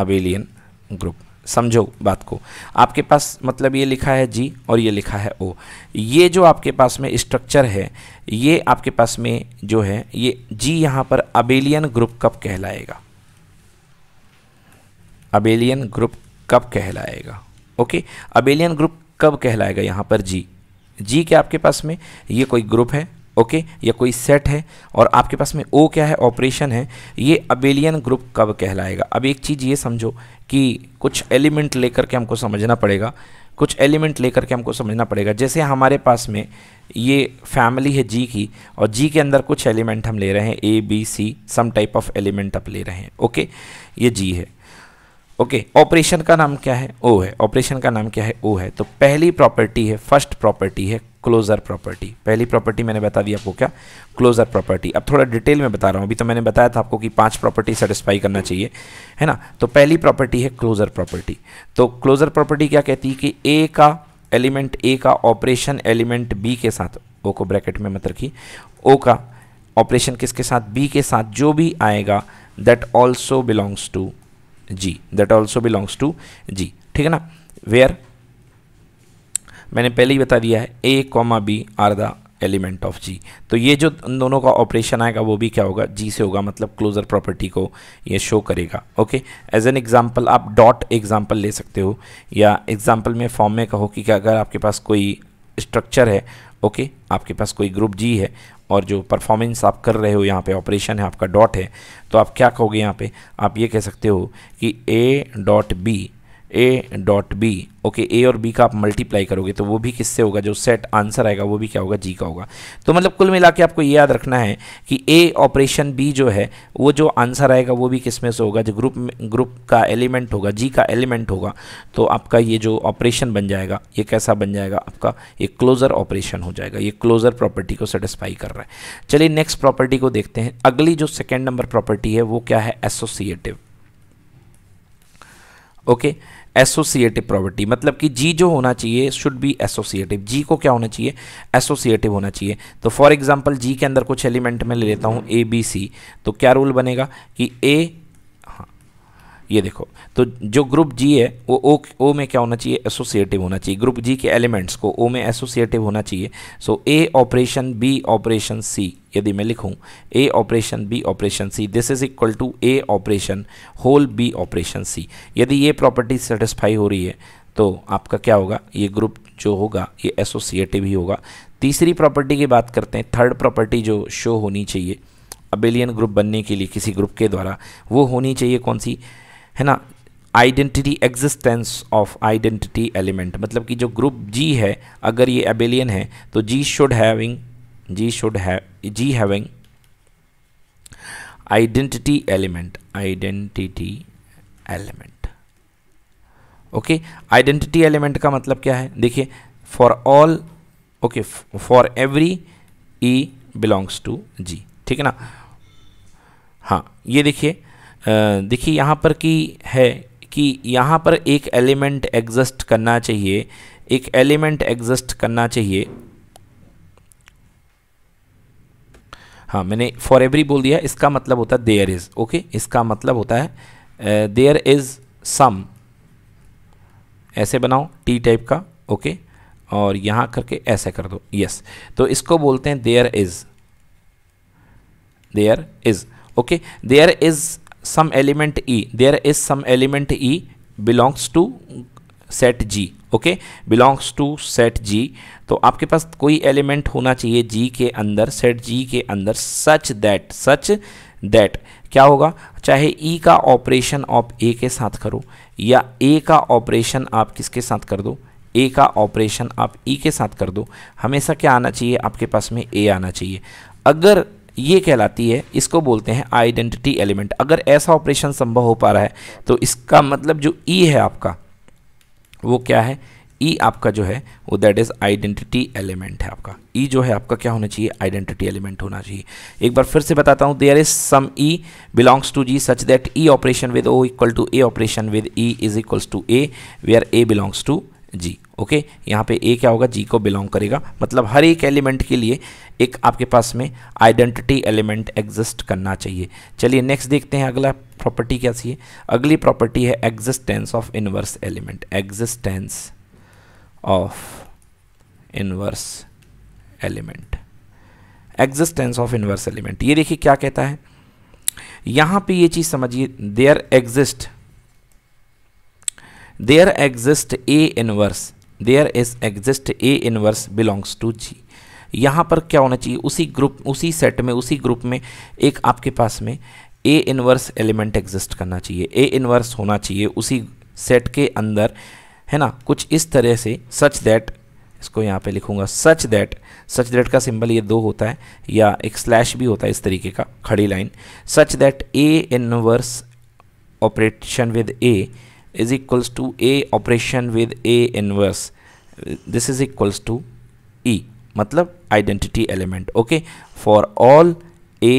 abelian group समझो बात को आपके पास मतलब ये लिखा है जी और ये लिखा है ओ ये जो आपके पास में स्ट्रक्चर है ये आपके पास में जो है ये जी यहाँ पर अबेलियन ग्रुप कब कहलाएगा अबेलियन ग्रुप कब कहलाएगा ओके अबेलियन ग्रुप कब कहलाएगा यहाँ पर जी जी के आपके पास में ये कोई ग्रुप है ओके या कोई सेट है और आपके पास में ओ क्या है ऑपरेशन है ये अबेलियन ग्रुप कब कहलाएगा अब एक चीज़ ये समझो कि कुछ एलिमेंट लेकर के हमको समझना पड़ेगा कुछ एलिमेंट लेकर के हमको समझना पड़ेगा जैसे हमारे पास में ये फैमिली है जी की और जी के अंदर कुछ एलिमेंट हम ले रहे हैं A B C some type of element आप ले रहे हैं ओके ये जी है ओके ऑपरेशन का नाम क्या है ओ है ऑपरेशन का नाम क्या है ओ है तो पहली प्रॉपर्टी है फर्स्ट प्रॉपर्टी है क्लोजर प्रॉपर्टी पहली प्रॉपर्टी मैंने बता दी आपको क्या क्लोजर प्रॉपर्टी अब थोड़ा डिटेल में बता रहा हूँ अभी तो मैंने बताया था आपको कि पांच प्रॉपर्टी सेटिस्फाई करना चाहिए है ना तो पहली प्रॉपर्टी है क्लोजर प्रॉपर्टी तो क्लोजर प्रॉपर्टी क्या कहती है कि ए का एलिमेंट ए का ऑपरेशन एलिमेंट बी के साथ ओ को ब्रैकेट में मत रखिए ओ का ऑपरेशन किसके साथ बी के साथ जो भी आएगा that also belongs to G that also belongs to G ठीक है ना वेयर मैंने पहले ही बता दिया है A comma B are the element of G तो ये जो दोनों का ऑपरेशन आएगा वो भी क्या होगा जी से होगा मतलब क्लोजर प्रॉपर्टी को ये शो करेगा ओके एज एन एग्जांपल आप डॉट एग्जांपल ले सकते हो या एग्जांपल में फॉर्म में कहो कि अगर आपके पास कोई स्ट्रक्चर है ओके okay, आपके पास कोई ग्रुप जी है और जो परफॉर्मेंस आप कर रहे हो यहाँ पे ऑपरेशन है आपका डॉट है तो आप क्या कहोगे यहाँ पे आप ये कह सकते हो कि A dot B A dot B okay A और बी का आप मल्टीप्लाई करोगे तो वो भी किससे होगा जो सेट आंसर आएगा वो भी क्या होगा जी का होगा तो मतलब कुल मिला के आपको ये याद रखना है कि ए ऑपरेशन बी जो है वो जो आंसर आएगा वो भी किस में से होगा जो ग्रुप ग्रुप का एलिमेंट होगा जी का एलिमेंट होगा तो आपका ये जो ऑपरेशन बन जाएगा ये कैसा बन जाएगा आपका ये क्लोज़र ऑपरेशन हो जाएगा ये क्लोज़र प्रॉपर्टी को सेटिस्फाई कर रहा है चलिए नेक्स्ट प्रॉपर्टी को देखते हैं अगली जो सेकेंड नंबर प्रॉपर्टी है वो क्या है associative okay okay? Associative property मतलब कि जी जो होना चाहिए शुड बी एसोसिएटिव जी को क्या होना चाहिए एसोसिएटिव होना चाहिए तो फॉर एग्जांपल जी के अंदर कुछ एलिमेंट में ले लेता हूँ ए बी सी तो क्या रूल बनेगा कि ए ये देखो तो जो ग्रुप जी है वो ओ ओ में क्या होना चाहिए एसोसिएटिव होना चाहिए ग्रुप जी के एलिमेंट्स को ओ में एसोसिएटिव होना चाहिए so A operation B operation C यदि मैं लिखूं A operation B operation C this is equal to A operation whole B operation C यदि ये प्रॉपर्टी सेटिस्फाई हो रही है तो आपका क्या होगा ये ग्रुप जो होगा ये एसोसिएटिव ही होगा तीसरी प्रॉपर्टी की बात करते हैं थर्ड प्रॉपर्टी जो शो होनी चाहिए अबेलियन ग्रुप बनने के लिए किसी ग्रुप के द्वारा वो होनी चाहिए कौन सी है ना identity existence of identity element मतलब कि जो ग्रुप जी है अगर ये एबेलियन है तो G should having G should है G having identity element identity element okay identity element का मतलब क्या है देखिए for all okay for every E belongs to G ठीक है ना हाँ ये देखिए देखिए यहाँ पर कि है कि यहाँ पर एक एलिमेंट एग्जस्ट करना चाहिए एक एलिमेंट एग्जस्ट करना चाहिए हाँ मैंने फॉर एवरी बोल दिया इसका मतलब होता है देयर इज़ ओके इसका मतलब होता है देयर इज़ सम ऐसे बनाओ टी टाइप का ओके okay? और यहाँ करके ऐसे कर दो यस yes. तो इसको बोलते हैं there is there is okay there is some element E. There is some element E belongs to set G. Okay belongs to set G तो आपके पास कोई एलिमेंट होना चाहिए जी के अंदर सेट जी के अंदर सच दैट सच दैट क्या होगा चाहे ई e का ऑपरेशन आप ए के साथ करो या ए का ऑपरेशन आप किसके साथ कर दो ए का ऑपरेशन आप ई e के साथ कर दो हमेशा क्या आना चाहिए आपके पास में ए आना चाहिए अगर ये कहलाती है इसको बोलते हैं आइडेंटिटी एलिमेंट अगर ऐसा ऑपरेशन संभव हो पा रहा है तो इसका मतलब जो ई e है आपका वो क्या है ई e आपका जो है वो दैट इज़ आइडेंटिटी एलिमेंट है आपका ई e जो है आपका क्या होना चाहिए आइडेंटिटी एलिमेंट होना चाहिए एक बार फिर से बताता हूँ there is some E belongs to G such that E operation with O equal to A operation with E is equals to A where A belongs to G okay यहाँ पे ए क्या होगा जी को बिलोंग करेगा मतलब हर एक एलिमेंट के लिए एक आपके पास में आइडेंटिटी एलिमेंट एग्जिस्ट करना चाहिए चलिए नेक्स्ट देखते हैं अगला प्रॉपर्टी क्या सी है अगली प्रॉपर्टी है existence of inverse element existence of inverse element existence of inverse element ये देखिए क्या कहता है यहाँ पे ये चीज़ समझिए there exist there exist A inverse there is exist A inverse belongs to G यहाँ पर क्या होना चाहिए उसी ग्रुप उसी सेट में उसी ग्रुप में एक आपके पास में ए इनवर्स एलिमेंट एग्जिस्ट करना चाहिए ए इनवर्स होना चाहिए उसी सेट के अंदर है ना कुछ इस तरह से सच दैट इसको यहाँ पे लिखूंगा सच दैट सच दैट का सिंबल ये दो होता है या एक स्लैश भी होता है इस तरीके का खड़ी line such that A inverse operation with A is equals to a operation with a inverse this is equals to e मतलब identity element okay for all A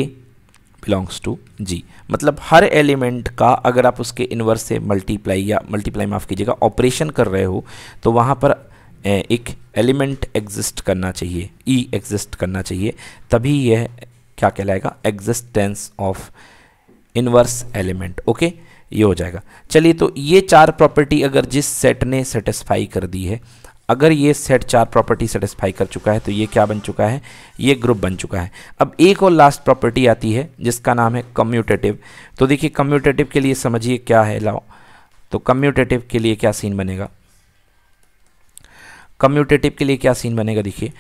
belongs to G मतलब हर एलिमेंट का अगर आप उसके इन्वर्स से मल्टीप्लाई या मल्टीप्लाई माफ़ कीजिएगा ऑपरेशन कर रहे हो तो वहाँ पर एक एलिमेंट एग्जिस्ट करना चाहिए ई e एग्जिस्ट करना चाहिए तभी यह क्या कहलाएगा existence of inverse element okay ये हो जाएगा चलिए तो ये चार प्रॉपर्टी अगर जिस सेट ने सेटिस्फाई कर दी है अगर ये सेट चार प्रॉपर्टी सेटिस्फाई कर चुका है तो ये क्या बन चुका है ये ग्रुप बन चुका है अब एक और लास्ट प्रॉपर्टी आती है जिसका नाम है कम्यूटेटिव तो देखिए कम्यूटेटिव के लिए समझिए क्या है लाओ तो कम्यूटेटिव के लिए क्या सीन बनेगा कम्यूटेटिव के लिए क्या सीन बनेगा देखिए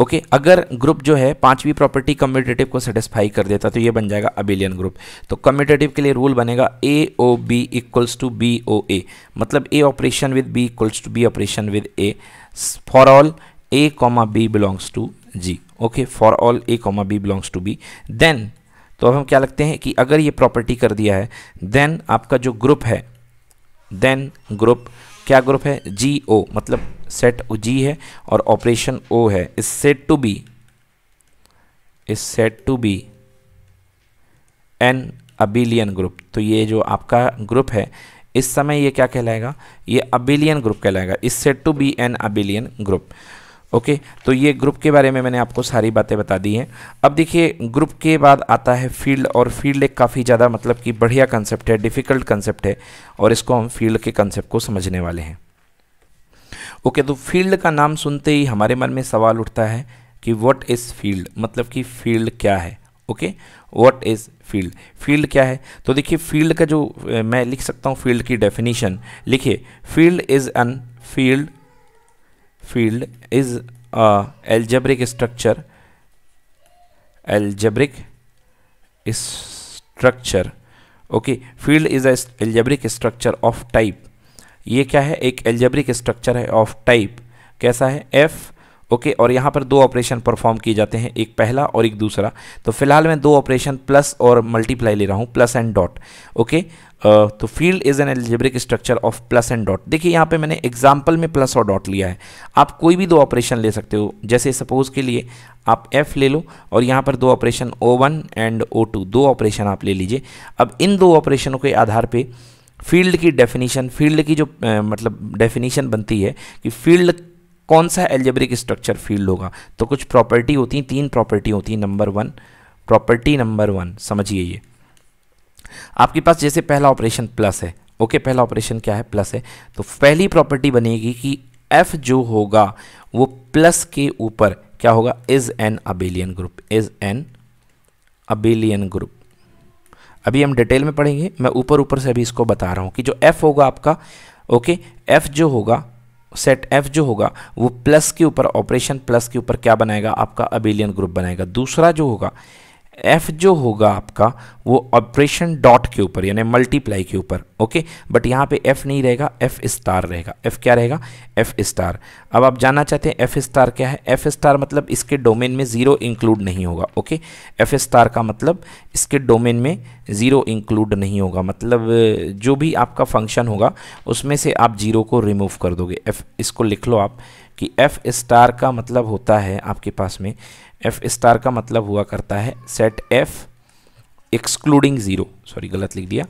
ओके okay, अगर ग्रुप जो है पांचवी प्रॉपर्टी कम्यूटेटिव को सेटिस्फाई कर देता तो ये बन जाएगा अबिलियन ग्रुप तो कम्यूटेटिव के लिए रूल बनेगा A O B equals to B O A मतलब A operation with B equals to B operation with A for all A comma B belongs to G okay for all A comma B belongs to B then तो अब हम क्या लगते हैं कि अगर ये प्रॉपर्टी कर दिया है देन आपका जो ग्रुप है देन ग्रुप क्या ग्रुप है जी ओ मतलब सेट जी है और ऑपरेशन ओ है is set to be is set to be an abelian group तो ये जो आपका ग्रुप है इस समय ये क्या कहलाएगा ये अबिलियन ग्रुप कहलाएगा is set to be an abelian group okay तो ये ग्रुप के बारे में मैंने आपको सारी बातें बता दी हैं अब देखिए ग्रुप के बाद आता है फील्ड और फील्ड एक काफ़ी ज़्यादा मतलब कि बढ़िया कंसेप्ट है डिफ़िकल्ट कंसेप्ट है और इसको हम फील्ड के कंसेप्ट को समझने वाले हैं ओके तो फील्ड का नाम सुनते ही हमारे मन में सवाल उठता है कि वट इज़ फील्ड मतलब कि फील्ड क्या है okay what is field field क्या है तो देखिए फील्ड का जो मैं लिख सकता हूँ फील्ड की डेफिनेशन लिखिए field is an field field is algebraic structure algebraic structure okay field is a algebraic structure of ये क्या है एक एल्जेब्रिक स्ट्रक्चर है ऑफ टाइप कैसा है एफ़ ओके okay, और यहाँ पर दो ऑपरेशन परफॉर्म किए जाते हैं एक पहला और एक दूसरा तो फिलहाल मैं दो ऑपरेशन प्लस और मल्टीप्लाई ले रहा हूँ प्लस एंड डॉट ओके तो field is an algebraic structure of plus and dot देखिए यहाँ पे मैंने एग्जाम्पल में प्लस और डॉट लिया है आप कोई भी दो ऑपरेशन ले सकते हो जैसे सपोज के लिए आप एफ ले लो और यहाँ पर दो operation O one and O two दो ऑपरेशन आप ले लीजिए अब इन दो ऑपरेशनों के आधार पर फील्ड की डेफिनेशन फील्ड की जो आ, मतलब डेफिनेशन बनती है कि फील्ड कौन सा एल्जेब्रिक स्ट्रक्चर फील्ड होगा तो कुछ प्रॉपर्टी होती हैं तीन प्रॉपर्टी होती हैं number one property number one समझिए ये आपके पास जैसे पहला ऑपरेशन प्लस है ओके पहला ऑपरेशन क्या है प्लस है तो पहली प्रॉपर्टी बनेगी कि एफ जो होगा वो प्लस के ऊपर क्या होगा is an abelian group is an abelian group अभी हम डिटेल में पढ़ेंगे मैं ऊपर ऊपर से अभी इसको बता रहा हूँ कि जो एफ़ होगा आपका ओके एफ़ जो होगा सेट एफ जो होगा वो प्लस के ऊपर ऑपरेशन प्लस के ऊपर क्या बनाएगा आपका अबेलियन ग्रुप बनाएगा दूसरा जो होगा एफ जो होगा आपका वो ऑपरेशन डॉट के ऊपर यानी मल्टीप्लाई के ऊपर ओके बट यहाँ पे एफ नहीं रहेगा एफ स्टार रहेगा एफ क्या रहेगा एफ स्टार अब आप जानना चाहते हैं एफ स्टार क्या है एफ स्टार मतलब इसके डोमेन में ज़ीरो इंक्लूड नहीं होगा ओके एफ स्टार का मतलब इसके डोमेन में ज़ीरो इंक्लूड नहीं होगा मतलब जो भी आपका फंक्शन होगा उसमें से आप ज़ीरो को रिमूव कर दोगे एफ इसको लिख लो आप कि एफ स्टार का मतलब होता है आपके पास में एफ स्टार का मतलब हुआ करता है set F excluding zero sorry गलत लिख दिया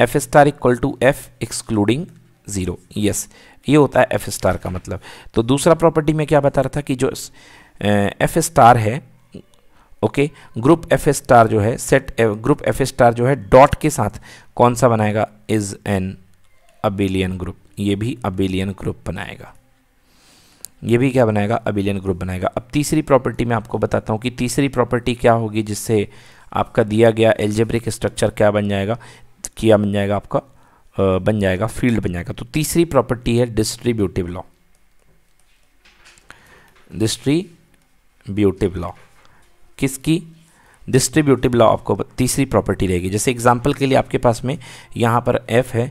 F star equal to F excluding zero yes ये होता है एफ स्टार का मतलब तो दूसरा प्रॉपर्टी में क्या बता रहा था कि जो एफ स्टार है ओके ग्रुप एफ स्टार जो है सेट ग्रुप एफ स्टार जो है डॉट के साथ कौन सा बनाएगा इज़ एन अबेलियन ग्रुप ये भी अबेलियन ग्रुप बनाएगा ये भी क्या बनाएगा अबिलियन ग्रुप बनाएगा अब तीसरी प्रॉपर्टी मैं आपको बताता हूँ कि तीसरी प्रॉपर्टी क्या होगी जिससे आपका दिया गया एल्जेब्रिक स्ट्रक्चर क्या बन जाएगा किया बन जाएगा आपका बन जाएगा फील्ड बन जाएगा तो तीसरी प्रॉपर्टी है डिस्ट्रीब्यूटिव लॉ डिस्ट्रीब्यूटिव लॉ किसकी डिस्ट्रीब्यूटिव लॉ आपको तीसरी प्रॉपर्टी रहेगी जैसे एग्जाम्पल के लिए आपके पास में यहाँ पर एफ है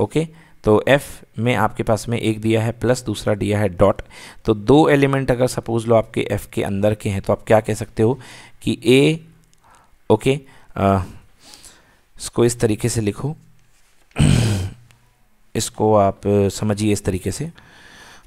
ओके okay? तो एफ में आपके पास में एक दिया है प्लस दूसरा दिया है डॉट तो दो एलिमेंट अगर सपोज लो आपके एफ के अंदर के हैं तो आप क्या कह सकते हो कि ए ओके आ, इसको इस तरीके से लिखो इसको आप समझिए इस तरीके से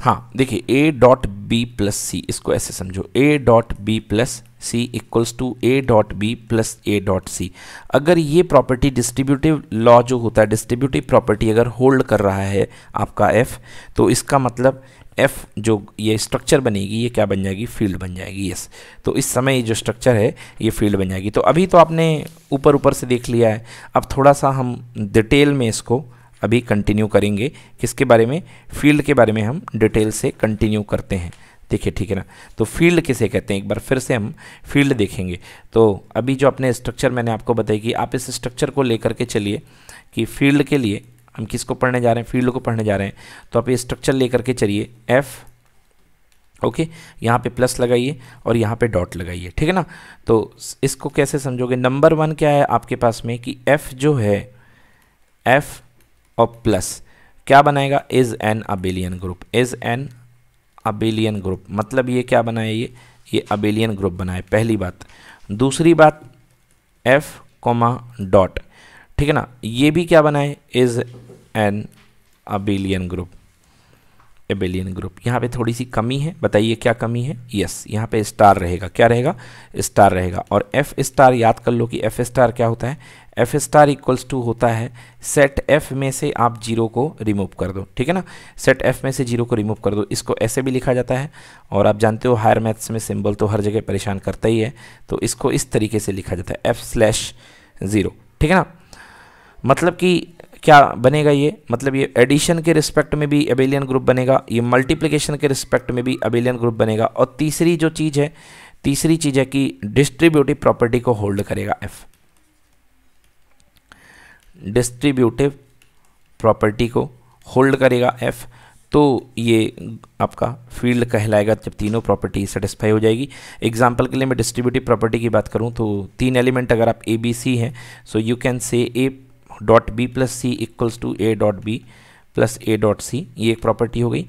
हाँ देखिए A dot B plus C इसको ऐसे समझो A dot B plus C equals to A dot B plus A dot C अगर ये प्रॉपर्टी डिस्ट्रीब्यूटिव लॉ जो होता है डिस्ट्रीब्यूटिव प्रॉपर्टी अगर होल्ड कर रहा है आपका एफ़ तो इसका मतलब एफ़ जो ये स्ट्रक्चर बनेगी ये क्या बन जाएगी फील्ड बन जाएगी यस तो इस समय ये जो स्ट्रक्चर है ये फील्ड बन जाएगी तो अभी तो आपने ऊपर ऊपर से देख लिया है अब थोड़ा सा हम डिटेल में इसको अभी कंटिन्यू करेंगे किसके बारे में फील्ड के बारे में हम डिटेल से कंटिन्यू करते हैं देखिए ठीक है ना तो फील्ड किसे कहते हैं एक बार फिर से हम फील्ड देखेंगे तो अभी जो अपने स्ट्रक्चर मैंने आपको बताई कि आप इस स्ट्रक्चर को लेकर के चलिए कि फील्ड के लिए हम किसको पढ़ने जा रहे हैं फील्ड को पढ़ने जा रहे हैं तो आप ये स्ट्रक्चर लेकर के चलिए एफ़ ओके okay, यहाँ पे प्लस लगाइए और यहाँ पे डॉट लगाइए ठीक है ना तो इसको कैसे समझोगे नंबर वन क्या है आपके पास में कि एफ़ जो है एफ़ और प्लस क्या बनाएगा is an abelian group is an abelian group मतलब ये क्या बनाए ये ये अबेलियन ग्रुप बनाए पहली बात दूसरी बात एफ कोमा डॉट ठीक है ना ये भी क्या बनाए is an abelian group abelian group यहाँ पे थोड़ी सी कमी है बताइए क्या कमी है यस यहाँ पे स्टार रहेगा क्या रहेगा स्टार रहेगा और एफ स्टार याद कर लो कि एफ स्टार क्या होता है एफ स्टार इक्वल्स टू होता है सेट एफ में से आप जीरो को रिमूव कर दो ठीक है ना सेट एफ में से जीरो को रिमूव कर दो इसको ऐसे भी लिखा जाता है और आप जानते हो हायर मैथ्स में सिंबल तो हर जगह परेशान करता ही है तो इसको इस तरीके से लिखा जाता है एफ स्लैश ज़ीरो ठीक है ना मतलब कि क्या बनेगा ये मतलब ये एडिशन के रिस्पेक्ट में भी अबेलियन ग्रुप बनेगा ये मल्टीप्लिकेशन के रिस्पेक्ट में भी अबेलियन ग्रुप बनेगा और तीसरी जो चीज़ है तीसरी चीज़ है कि डिस्ट्रीब्यूटिव प्रॉपर्टी को होल्ड करेगा एफ़ डिस्ट्रीब्यूटिव प्रॉपर्टी को होल्ड करेगा एफ़ तो ये आपका फील्ड कहलाएगा जब तीनों प्रॉपर्टी सेटिस्फाई हो जाएगी एग्जाम्पल के लिए मैं डिस्ट्रीब्यूटिव प्रॉपर्टी की बात करूँ तो तीन एलिमेंट अगर आप ए बी सी हैं सो you can say A dot B plus C equals to A dot B plus A dot C ये एक प्रॉपर्टी हो गई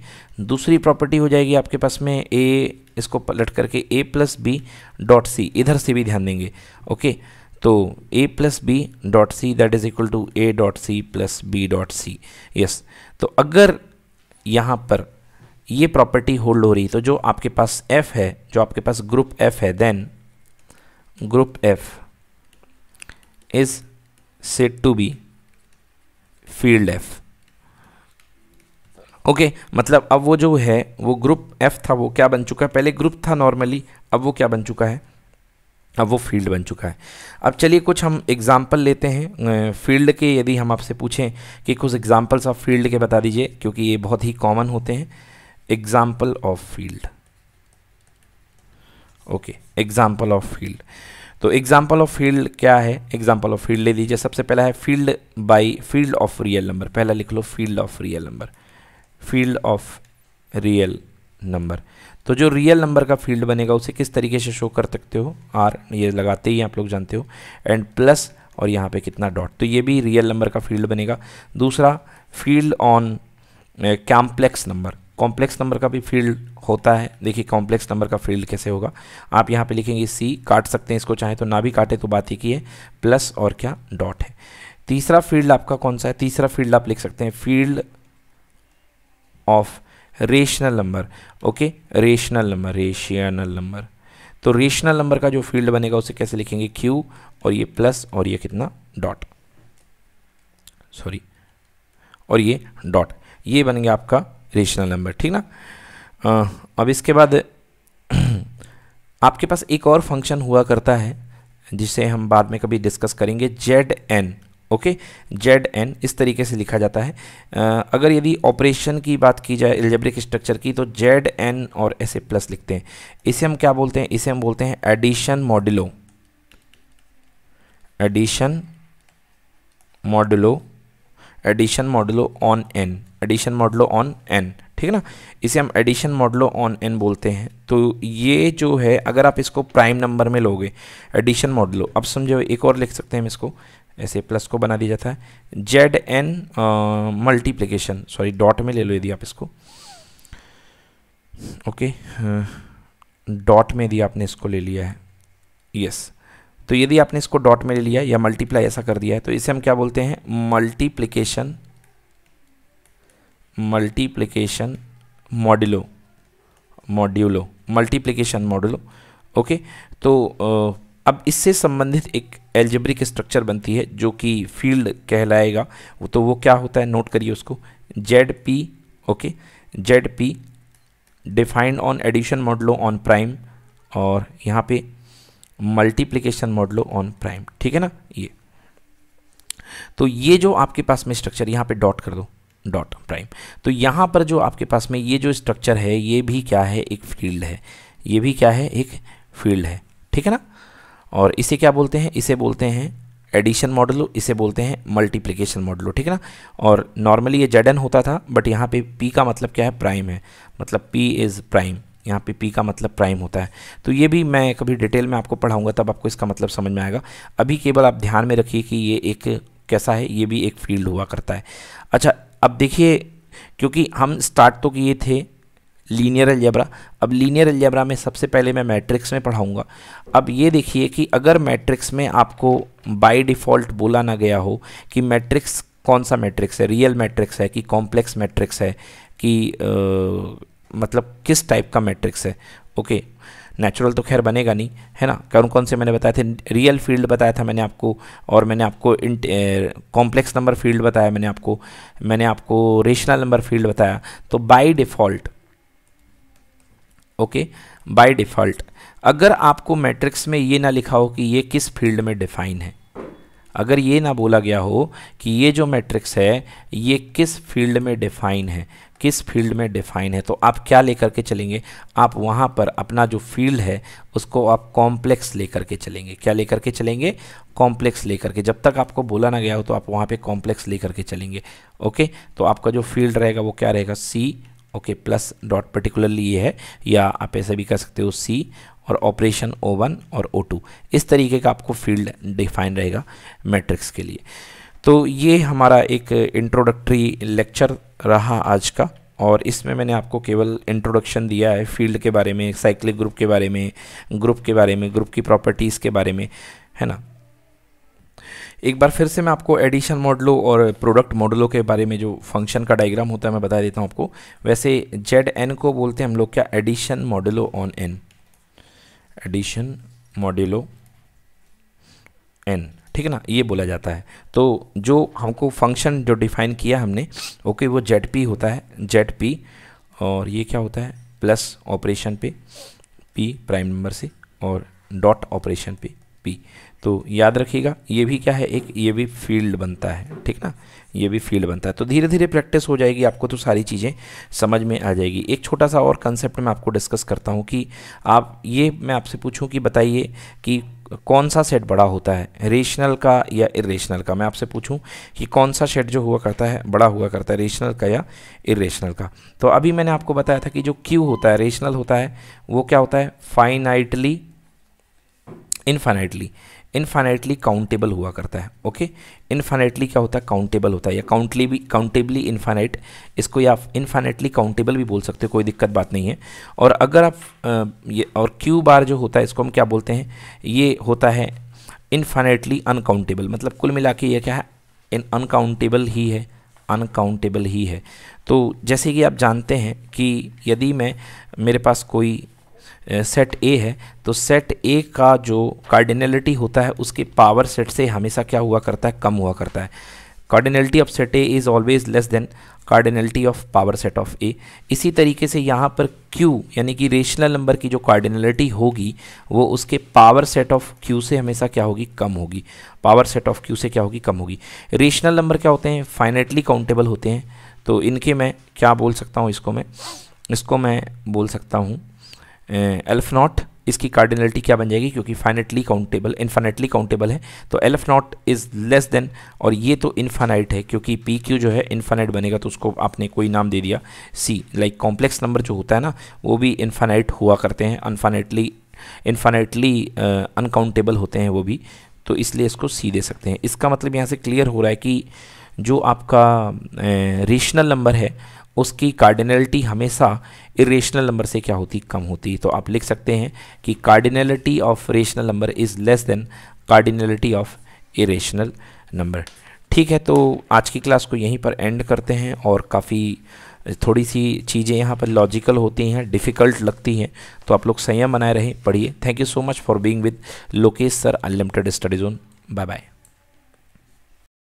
दूसरी प्रॉपर्टी हो जाएगी आपके पास में ए इसको पलट करके A plus B dot C इधर से भी ध्यान देंगे ओके okay? तो A plus B dot C that is equal to A dot C plus B dot C yes तो अगर यहाँ पर ये प्रॉपर्टी होल्ड हो रही तो जो आपके पास एफ है जो आपके पास ग्रुप एफ है then group F is set to be field F okay okay, मतलब अब वो जो है वो ग्रुप एफ था वो क्या बन चुका है पहले ग्रुप था नॉर्मली अब वो क्या बन चुका है अब वो फील्ड बन चुका है अब चलिए कुछ हम एग्ज़ाम्पल लेते हैं फील्ड के यदि हम आपसे पूछें कि कुछ एग्ज़ाम्पल्स ऑफ फील्ड के बता दीजिए क्योंकि ये बहुत ही कॉमन होते हैं example of field okay example of field तो एग्ज़ाम्पल ऑफ फील्ड क्या है एग्ज़ाम्पल ऑफ फील्ड ले लीजिए सबसे पहला है field by field of real number पहला लिख लो field of real number field of real number तो जो रियल नंबर का फील्ड बनेगा उसे किस तरीके से शो कर सकते हो आर ये लगाते ही आप लोग जानते हो एंड प्लस और यहाँ पे कितना डॉट तो ये भी रियल नंबर का फील्ड बनेगा दूसरा field on complex number complex number का भी फील्ड होता है देखिए कॉम्प्लेक्स नंबर का फील्ड कैसे होगा आप यहाँ पे लिखेंगे सी काट सकते हैं इसको चाहे तो ना भी काटे तो बात ही की है प्लस और क्या डॉट है तीसरा फील्ड आपका कौन सा है तीसरा फील्ड आप लिख सकते हैं field of rational number okay rational number rational number तो रेशनल नंबर का जो फील्ड बनेगा उसे कैसे लिखेंगे क्यू और ये प्लस और ये कितना डॉट सॉरी और ये डॉट ये बन गया आपका रेशनल नंबर ठीक ना आ, अब इसके बाद आपके पास एक और फंक्शन हुआ करता है जिसे हम बाद में कभी डिस्कस करेंगे Z N okay Z N इस तरीके से लिखा जाता है आ, अगर यदि ऑपरेशन की बात की जाए एल्जेब्रिक स्ट्रक्चर की तो जेड एन और ऐसे प्लस लिखते हैं इसे हम क्या बोलते हैं इसे हम बोलते हैं addition modulo addition modulo addition modulo on N addition modulo on N ठीक है ना इसे हम एडिशन मॉडलो ऑन एन बोलते हैं तो ये जो है अगर आप इसको प्राइम नंबर में लोगे एडिशन मॉडलो अब समझो एक और लिख सकते हैं हम इसको ऐसे प्लस को बना दिया जाता है Z N multiplication sorry dot में ले लो यदि आप इसको ओके डॉट में यदि आपने इसको ले लिया है यस तो यदि आपने इसको डॉट में ले लिया या मल्टीप्लाई ऐसा कर दिया है तो इसे हम क्या बोलते हैं multiplication multiplication modulo modulo multiplication modulo okay तो अब इससे संबंधित एक एल्जेब्रिक स्ट्रक्चर बनती है जो कि फील्ड कहलाएगा वो तो वो क्या होता है नोट करिए उसको Z P okay Z P defined on addition modulo on prime और यहाँ पे मल्टीप्लिकेशन मॉडलो ऑन प्राइम ठीक है ना ये तो ये जो आपके पास में स्ट्रक्चर यहाँ पे डॉट कर दो डॉट प्राइम तो यहाँ पर जो आपके पास में ये जो स्ट्रक्चर है ये भी क्या है एक फील्ड है ये भी क्या है एक फील्ड है ठीक है ना और इसे क्या बोलते हैं इसे बोलते हैं एडिशन मॉडलो इसे बोलते हैं मल्टीप्लिकेशन मॉडलो ठीक है ना और नॉर्मली ये जेड होता था बट यहाँ पे पी का मतलब क्या है प्राइम है मतलब पी इज़ प्राइम यहाँ पे पी का मतलब प्राइम होता है तो ये भी मैं कभी डिटेल में आपको पढ़ाऊंगा तब आपको इसका मतलब समझ में आएगा अभी केवल आप ध्यान में रखिए कि ये एक कैसा है ये भी एक फील्ड हुआ करता है अच्छा अब देखिए क्योंकि हम स्टार्ट तो किए थे लीनियर एल्जेब्रा अब लीनियर एल्जेब्रा में सबसे पहले मैं मैट्रिक्स में पढ़ाऊँगा अब ये देखिए कि अगर मैट्रिक्स में आपको बाय डिफ़ॉल्ट बोला ना गया हो कि मैट्रिक्स कौन सा मैट्रिक्स है रियल मैट्रिक्स है कि कॉम्प्लेक्स मैट्रिक्स है कि आ, मतलब किस टाइप का मैट्रिक्स है ओके नेचुरल तो खैर बनेगा नहीं है ना कौन कौन से मैंने बताए थे रियल फील्ड बताया था मैंने आपको और मैंने आपको कॉम्प्लेक्स नंबर फील्ड बताया मैंने आपको मैंने आपको रेशनल नंबर फील्ड बताया तो by default okay by default अगर आपको मैट्रिक्स में ये ना लिखा हो कि ये किस फील्ड में डिफाइन है अगर ये ना बोला गया हो कि ये जो मैट्रिक्स है ये किस फील्ड में डिफाइन है किस फील्ड में डिफाइन है तो आप क्या लेकर के चलेंगे आप वहाँ पर अपना जो फील्ड है उसको आप कॉम्प्लेक्स लेकर के चलेंगे क्या लेकर के चलेंगे कॉम्प्लेक्स लेकर के जब तक आपको बोला ना गया हो तो आप वहाँ पे कॉम्प्लेक्स लेकर के चलेंगे ओके तो आपका जो फील्ड रहेगा वो क्या रहेगा C okay plus dot particularly ये है या आप ऐसा भी कर सकते हो सी और ऑपरेशन ओ वन और ओ टू इस तरीके का आपको फील्ड डिफाइन रहेगा मैट्रिक्स के लिए तो ये हमारा एक इंट्रोडक्टरी लेक्चर रहा आज का और इसमें मैंने आपको केवल इंट्रोडक्शन दिया है फील्ड के बारे में साइक्लिक ग्रुप के बारे में ग्रुप के बारे में ग्रुप की प्रॉपर्टीज़ के बारे में है ना एक बार फिर से मैं आपको एडिशन मॉडलो और प्रोडक्ट मॉडलो के बारे में जो फंक्शन का डायग्राम होता है मैं बता देता हूँ आपको वैसे जेड एन को बोलते हैं हम लोग क्या addition modulo on N addition modulo N ठीक है ना ये बोला जाता है तो जो हमको फंक्शन जो डिफाइन किया हमने ओके वो जेड पी होता है जेड पी और ये क्या होता है प्लस ऑपरेशन पे पी प्राइम नंबर से और डॉट ऑपरेशन पे पी तो याद रखिएगा ये भी क्या है एक ये भी फील्ड बनता है ठीक ना ये भी फील्ड बनता है तो धीरे धीरे प्रैक्टिस हो जाएगी आपको तो सारी चीज़ें समझ में आ जाएगी एक छोटा सा और कंसेप्ट मैं आपको डिस्कस करता हूँ कि आप ये मैं आपसे पूछूँ कि बताइए कि कौन सा सेट बड़ा होता है रेशनल का या इरेशनल का मैं आपसे पूछूं कि कौन सा सेट जो हुआ करता है बड़ा हुआ करता है रेशनल का या इरेशनल का तो अभी मैंने आपको बताया था कि जो क्यू होता है रेशनल होता है वो क्या होता है फाइनाइटली इनफाइनाइटली इनफाइनाइटली काउंटेबल हुआ करता है ओके इनफाइनाइटली क्या होता है काउंटेबल होता है या काउंटली भी काउंटेबली इनफाइनाइट इसको या इनफाइनाइटली काउंटेबल भी बोल सकते हो कोई दिक्कत बात नहीं है और अगर आप ये और क्यू बार जो होता है इसको हम क्या बोलते हैं ये होता है इनफाइनाइटली अनकाउंटेबल मतलब कुल मिला के ये क्या है इन अनकाउंटेबल ही है अनकाउंटेबल ही है तो जैसे कि आप जानते हैं कि यदि मैं मेरे पास कोई सेट ए है तो सेट ए का जो कार्डिनलिटी होता है उसके पावर सेट से हमेशा क्या हुआ करता है कम हुआ करता है cardinality of set A is always less than cardinality of power set of A इसी तरीके से यहाँ पर क्यू यानी कि रेशनल नंबर की जो कार्डिनलिटी होगी वो उसके पावर सेट ऑफ क्यू से हमेशा क्या होगी कम होगी पावर सेट ऑफ क्यू से क्या होगी कम होगी रेशनल नंबर क्या होते हैं फाइनेटली काउंटेबल होते हैं तो इनके मैं क्या बोल सकता हूँ इसको मैं इसको मैं बोल सकता हूँ एल्फ नॉट इसकी कार्डिनलिटी क्या बन जाएगी क्योंकि फाइनेटली काउंटेबल इन्फाइनेटली काउंटेबल है तो aleph naught is less than और ये तो इन्फाइनाइट है क्योंकि पी क्यू जो है इन्फाइनाइट बनेगा तो उसको आपने कोई नाम दे दिया सी लाइक कॉम्प्लेक्स नंबर जो होता है ना वो भी इन्फाइनाइट हुआ करते हैं अनफाइनाइटली इन्फाइनाइटली अनकाउंटेबल होते हैं वो भी तो इसलिए इसको सी दे सकते हैं इसका मतलब यहाँ से क्लियर हो रहा है कि जो आपका रेशनल नंबर है उसकी कार्डिनलिटी हमेशा इरेशनल नंबर से क्या होती कम होती तो आप लिख सकते हैं कि cardinality of rational number is less than cardinality of irrational number ठीक है तो आज की क्लास को यहीं पर एंड करते हैं और काफ़ी थोड़ी सी चीज़ें यहाँ पर लॉजिकल होती हैं डिफ़िकल्ट लगती हैं तो आप लोग संयम बनाए रहें पढ़िए thank you so much for being with Lokesh sir unlimited study zone bye bye